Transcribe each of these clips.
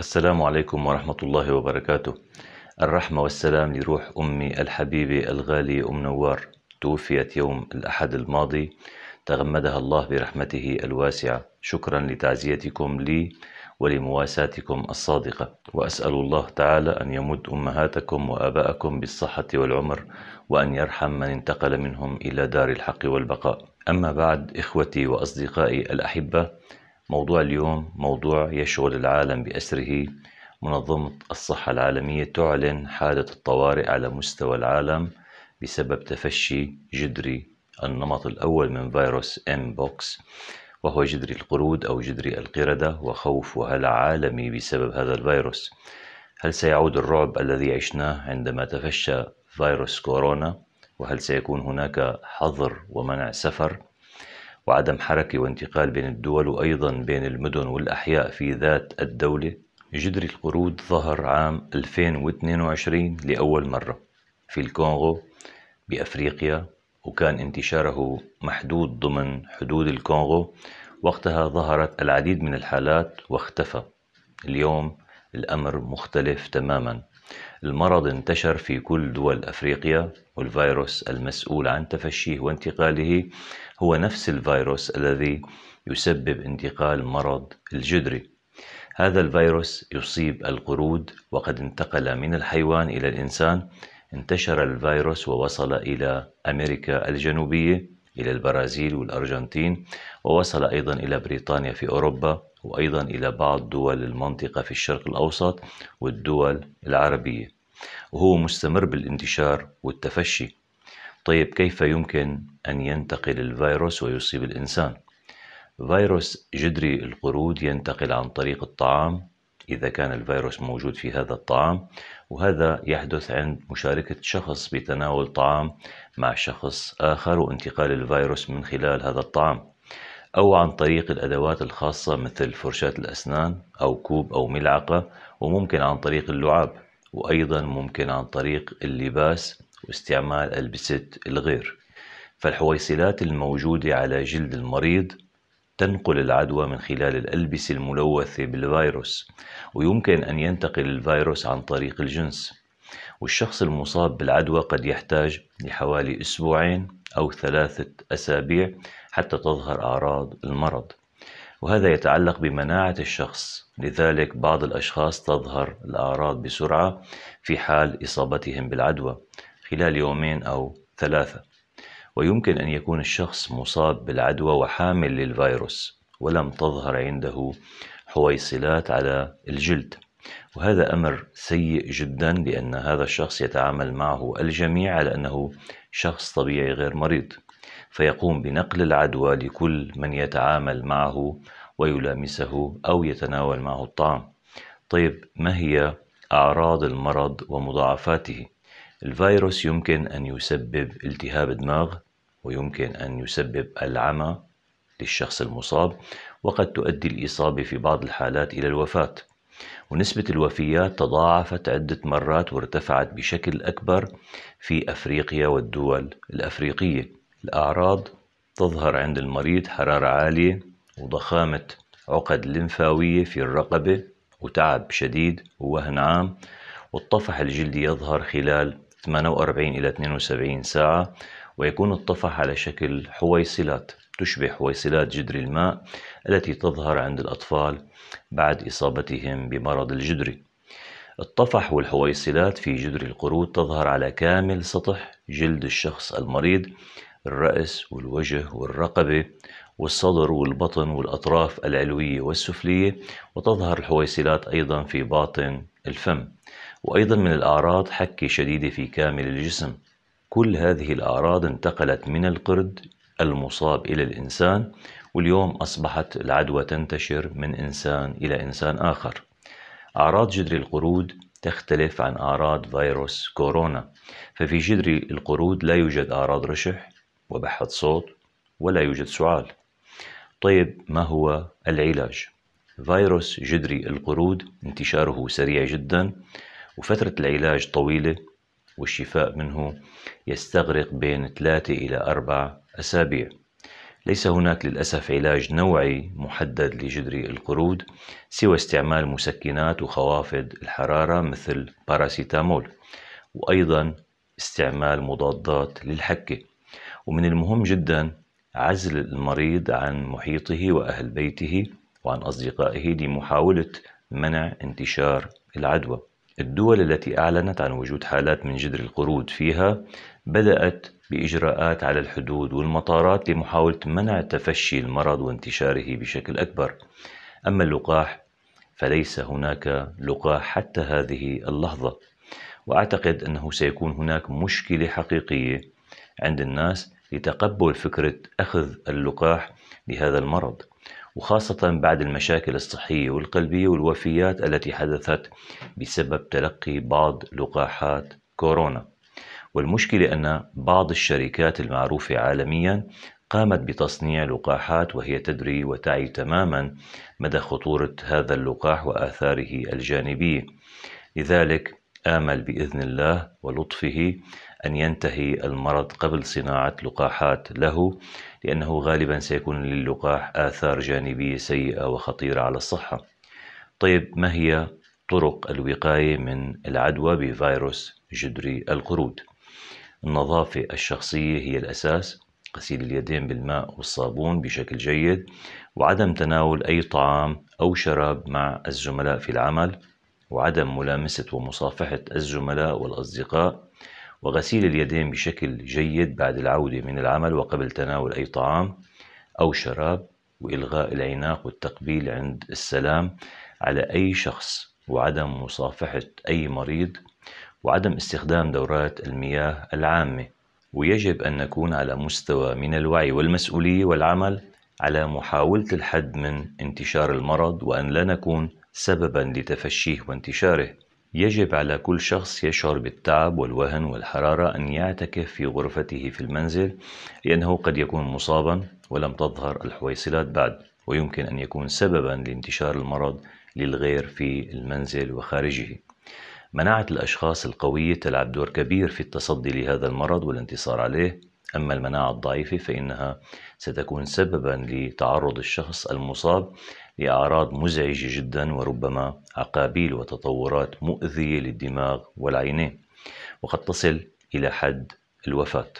السلام عليكم ورحمة الله وبركاته الرحمة والسلام لروح أمي الحبيبة الغالية أم نوار توفيت يوم الأحد الماضي تغمدها الله برحمته الواسعة شكرا لتعزيتكم لي ولمواساتكم الصادقة وأسأل الله تعالى أن يمد أمهاتكم وآباءكم بالصحة والعمر وأن يرحم من انتقل منهم إلى دار الحق والبقاء أما بعد إخوتي وأصدقائي الأحبة موضوع اليوم موضوع يشغل العالم بأسره منظمة الصحة العالمية تعلن حالة الطوارئ على مستوى العالم بسبب تفشي جدري النمط الأول من فيروس إم بوكس وهو جدري القرود أو جدري القردة وخوف وهلع عالمي بسبب هذا الفيروس هل سيعود الرعب الذي عشناه عندما تفشى فيروس كورونا؟ وهل سيكون هناك حظر ومنع سفر؟ وعدم حركة وانتقال بين الدول وأيضا بين المدن والأحياء في ذات الدولة جدري القرود ظهر عام 2022 لأول مرة في الكونغو بأفريقيا وكان انتشاره محدود ضمن حدود الكونغو وقتها ظهرت العديد من الحالات واختفى اليوم الأمر مختلف تماما المرض انتشر في كل دول أفريقيا والفيروس المسؤول عن تفشيه وانتقاله هو نفس الفيروس الذي يسبب انتقال مرض الجدري هذا الفيروس يصيب القرود وقد انتقل من الحيوان إلى الإنسان انتشر الفيروس ووصل إلى أمريكا الجنوبية إلى البرازيل والأرجنتين ووصل أيضا إلى بريطانيا في أوروبا وأيضا إلى بعض دول المنطقة في الشرق الأوسط والدول العربية وهو مستمر بالانتشار والتفشي طيب كيف يمكن أن ينتقل الفيروس ويصيب الإنسان؟ فيروس جدري القرود ينتقل عن طريق الطعام إذا كان الفيروس موجود في هذا الطعام وهذا يحدث عند مشاركة شخص بتناول طعام مع شخص آخر وانتقال الفيروس من خلال هذا الطعام أو عن طريق الأدوات الخاصة مثل فرشاة الأسنان أو كوب أو ملعقة وممكن عن طريق اللعاب وأيضا ممكن عن طريق اللباس واستعمال ألبسة الغير فالحويصلات الموجودة على جلد المريض تنقل العدوى من خلال الألبسة الملوثة بالفيروس ويمكن أن ينتقل الفيروس عن طريق الجنس والشخص المصاب بالعدوى قد يحتاج لحوالي أسبوعين أو ثلاثة أسابيع حتى تظهر أعراض المرض وهذا يتعلق بمناعة الشخص لذلك بعض الأشخاص تظهر الأعراض بسرعة في حال إصابتهم بالعدوى خلال يومين أو ثلاثة ويمكن أن يكون الشخص مصاب بالعدوى وحامل للفيروس ولم تظهر عنده حويصلات على الجلد وهذا أمر سيء جدا لأن هذا الشخص يتعامل معه الجميع على أنه شخص طبيعي غير مريض فيقوم بنقل العدوى لكل من يتعامل معه ويلامسه أو يتناول معه الطعام طيب ما هي أعراض المرض ومضاعفاته؟ الفيروس يمكن أن يسبب التهاب الدماغ ويمكن أن يسبب العمى للشخص المصاب وقد تؤدي الإصابة في بعض الحالات إلى الوفاة ونسبة الوفيات تضاعفت عدة مرات وارتفعت بشكل أكبر في أفريقيا والدول الأفريقية الأعراض تظهر عند المريض حرارة عالية وضخامة عقد لمفاوية في الرقبة وتعب شديد ووهن عام والطفح الجلدي يظهر خلال 48 إلى 72 ساعة ويكون الطفح على شكل حويصلات تشبه ويصلات جدر الماء التي تظهر عند الأطفال بعد إصابتهم بمرض الجدري الطفح والحويصلات في جدر القرود تظهر على كامل سطح جلد الشخص المريض الرأس والوجه والرقبة والصدر والبطن والأطراف العلوية والسفلية وتظهر الحويصلات أيضا في باطن الفم وأيضا من الأعراض حكة شديدة في كامل الجسم كل هذه الأعراض انتقلت من القرد المصاب إلى الإنسان واليوم أصبحت العدوى تنتشر من إنسان إلى إنسان آخر أعراض جدري القرود تختلف عن أعراض فيروس كورونا ففي جدري القرود لا يوجد أعراض رشح وبحة صوت ولا يوجد سعال طيب ما هو العلاج؟ فيروس جدري القرود انتشاره سريع جدا وفترة العلاج طويلة والشفاء منه يستغرق بين ثلاثة إلى أربع أسابيع ليس هناك للأسف علاج نوعي محدد لجدري القرود سوى استعمال مسكنات وخوافض الحرارة مثل باراسيتامول وأيضا استعمال مضادات للحكة ومن المهم جدا عزل المريض عن محيطه وأهل بيته وعن أصدقائه لمحاولة منع انتشار العدوى الدول التي أعلنت عن وجود حالات من جذر القرود فيها بدأت بإجراءات على الحدود والمطارات لمحاولة منع تفشي المرض وانتشاره بشكل أكبر أما اللقاح فليس هناك لقاح حتى هذه اللحظة وأعتقد أنه سيكون هناك مشكلة حقيقية عند الناس لتقبل فكرة أخذ اللقاح لهذا المرض وخاصة بعد المشاكل الصحية والقلبية والوفيات التي حدثت بسبب تلقي بعض لقاحات كورونا والمشكلة أن بعض الشركات المعروفة عالميا قامت بتصنيع لقاحات وهي تدري وتعي تماما مدى خطورة هذا اللقاح وآثاره الجانبية لذلك آمل بإذن الله ولطفه أن ينتهي المرض قبل صناعة لقاحات له لأنه غالبا سيكون للقاح آثار جانبية سيئة وخطيرة على الصحة طيب ما هي طرق الوقاية من العدوى بفيروس جدري القرود النظافة الشخصية هي الأساس غسيل اليدين بالماء والصابون بشكل جيد وعدم تناول أي طعام أو شراب مع الزملاء في العمل وعدم ملامسة ومصافحة الزملاء والأصدقاء وغسيل اليدين بشكل جيد بعد العودة من العمل وقبل تناول أي طعام أو شراب وإلغاء العناق والتقبيل عند السلام على أي شخص وعدم مصافحة أي مريض وعدم استخدام دورات المياه العامة ويجب أن نكون على مستوى من الوعي والمسؤولية والعمل على محاولة الحد من انتشار المرض وأن لا نكون سببا لتفشيه وانتشاره يجب على كل شخص يشعر بالتعب والوهن والحرارة أن يعتكف في غرفته في المنزل لأنه قد يكون مصابا ولم تظهر الحويصلات بعد ويمكن أن يكون سببا لانتشار المرض للغير في المنزل وخارجه مناعة الأشخاص القوية تلعب دور كبير في التصدي لهذا المرض والانتصار عليه أما المناعة الضعيفة فإنها ستكون سببا لتعرض الشخص المصاب لأعراض مزعجة جدا وربما عقابيل وتطورات مؤذية للدماغ والعينين وقد تصل إلى حد الوفاة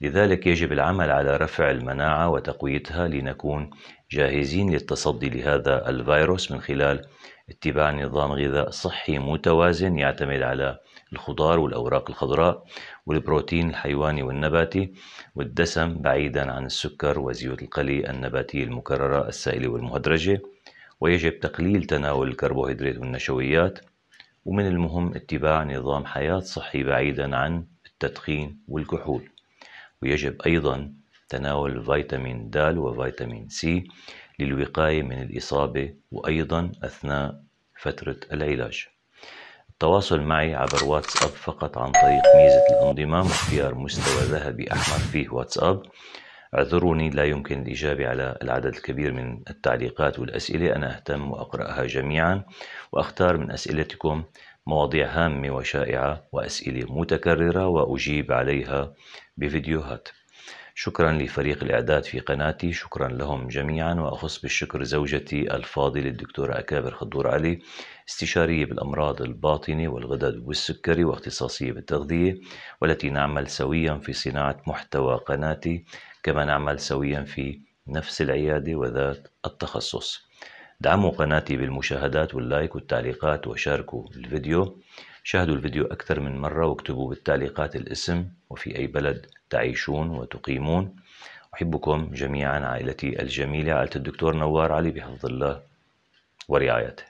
لذلك يجب العمل على رفع المناعة وتقويتها لنكون جاهزين للتصدي لهذا الفيروس من خلال اتباع نظام غذاء صحي متوازن يعتمد على الخضار والأوراق الخضراء والبروتين الحيواني والنباتي والدسم بعيدا عن السكر وزيوت القلي النباتية المكررة السائلة والمهدرجة ويجب تقليل تناول الكربوهيدرات والنشويات ومن المهم اتباع نظام حياة صحي بعيدا عن التدخين والكحول ويجب أيضا تناول فيتامين د وفيتامين سي للوقاية من الإصابة وأيضا أثناء فترة العلاج التواصل معي عبر واتساب فقط عن طريق ميزة الانضمام واختيار مستوى ذهبي أحمر فيه واتساب اعذروني لا يمكن الإجابة على العدد الكبير من التعليقات والأسئلة أنا أهتم وأقرأها جميعا وأختار من أسئلتكم مواضيع هامة وشائعة وأسئلة متكررة وأجيب عليها بفيديوهات شكرا لفريق الإعداد في قناتي شكرا لهم جميعا وأخص بالشكر زوجتي الفاضلة الدكتورة أكابر خضور علي استشارية بالأمراض الباطنة والغدد والسكري واختصاصية بالتغذية والتي نعمل سويا في صناعة محتوى قناتي كما نعمل سويا في نفس العيادة وذات التخصص دعموا قناتي بالمشاهدات واللايك والتعليقات وشاركوا الفيديو شاهدوا الفيديو أكثر من مرة واكتبوا بالتعليقات الاسم وفي أي بلد تعيشون وتقيمون أحبكم جميعا عائلتي الجميلة عائلة الدكتور نوار علي بحفظ الله ورعايته